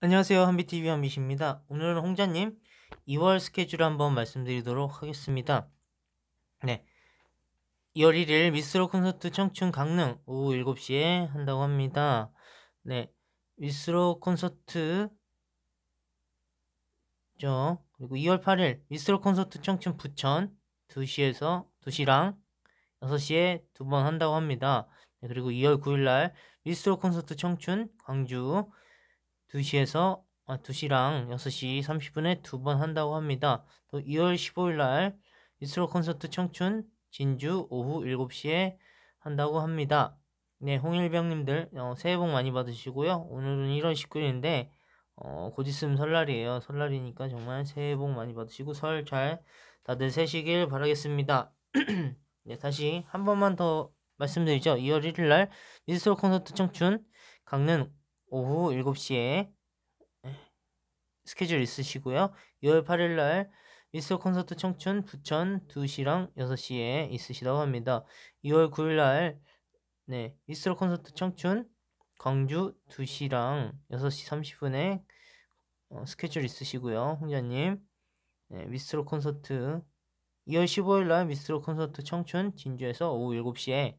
안녕하세요 한비TV 한비씨입니다. 오늘은 홍자님 2월 스케줄 한번 말씀드리도록 하겠습니다. 네, 2월 1일 미스로 콘서트 청춘 강릉 오후 7시에 한다고 합니다. 네, 미스로 콘서트 죠 그리고 2월 8일 미스로 콘서트 청춘 부천 2시에서 2시랑 6시에 두 번 한다고 합니다. 네, 그리고 2월 9일 날 미스로 콘서트 청춘 광주 2시에서 아, 2시랑 6시 30분에 두 번 한다고 합니다. 또 2월 15일 날 이스로 콘서트 청춘 진주 오후 7시에 한다고 합니다. 네, 홍일병님들 어, 새해 복 많이 받으시고요. 오늘은 1월 19일인데 어, 곧 있으면 설날이에요. 설날이니까 정말 새해 복 많이 받으시고 설 잘 다들 새시길 바라겠습니다. 네, 다시 한 번만 더 말씀드리죠. 2월 1일 날미스로 콘서트 청춘 강릉 오후 7시에 스케줄 있으시고요. 2월 8일 날 미스터 콘서트 청춘 부천 2시랑 6시에 있으시다고 합니다. 2월 9일 날 네, 미스터 콘서트 청춘 광주 2시랑 6시 30분에 어, 스케줄 있으시고요. 홍자님. 네, 미스터 콘서트 2월 15일 날 미스터 콘서트 청춘 진주에서 오후 7시에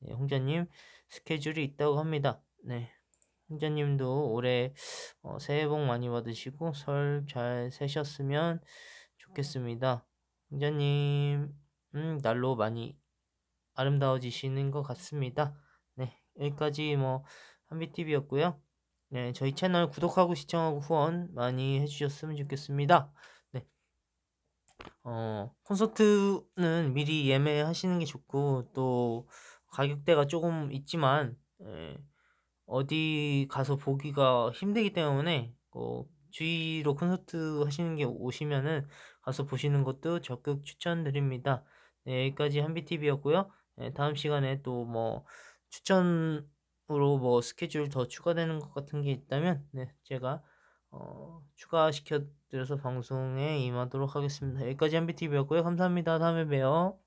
네, 홍자님 스케줄이 있다고 합니다. 네. 형제님도 올해 어, 새해 복 많이 받으시고 설 잘 새셨으면 좋겠습니다. 형제님 음, 날로 많이 아름다워지시는 것 같습니다. 네 여기까지 뭐 한비TV였고요. 네 저희 채널 구독하고 시청하고 후원 많이 해주셨으면 좋겠습니다. 네. 어, 콘서트는 미리 예매하시는 게 좋고 또 가격대가 조금 있지만 예, 어디 가서 보기가 힘들기 때문에 어, 주위로 콘서트 하시는 게 오시면은 가서 보시는 것도 적극 추천드립니다. 네, 여기까지 한비TV였고요. 네, 다음 시간에 또 뭐 추천으로 뭐 스케줄 더 추가되는 것 같은 게 있다면 네, 제가 어, 추가시켜 드려서 방송에 임하도록 하겠습니다. 여기까지 한비TV였고요. 감사합니다. 다음에 봬요.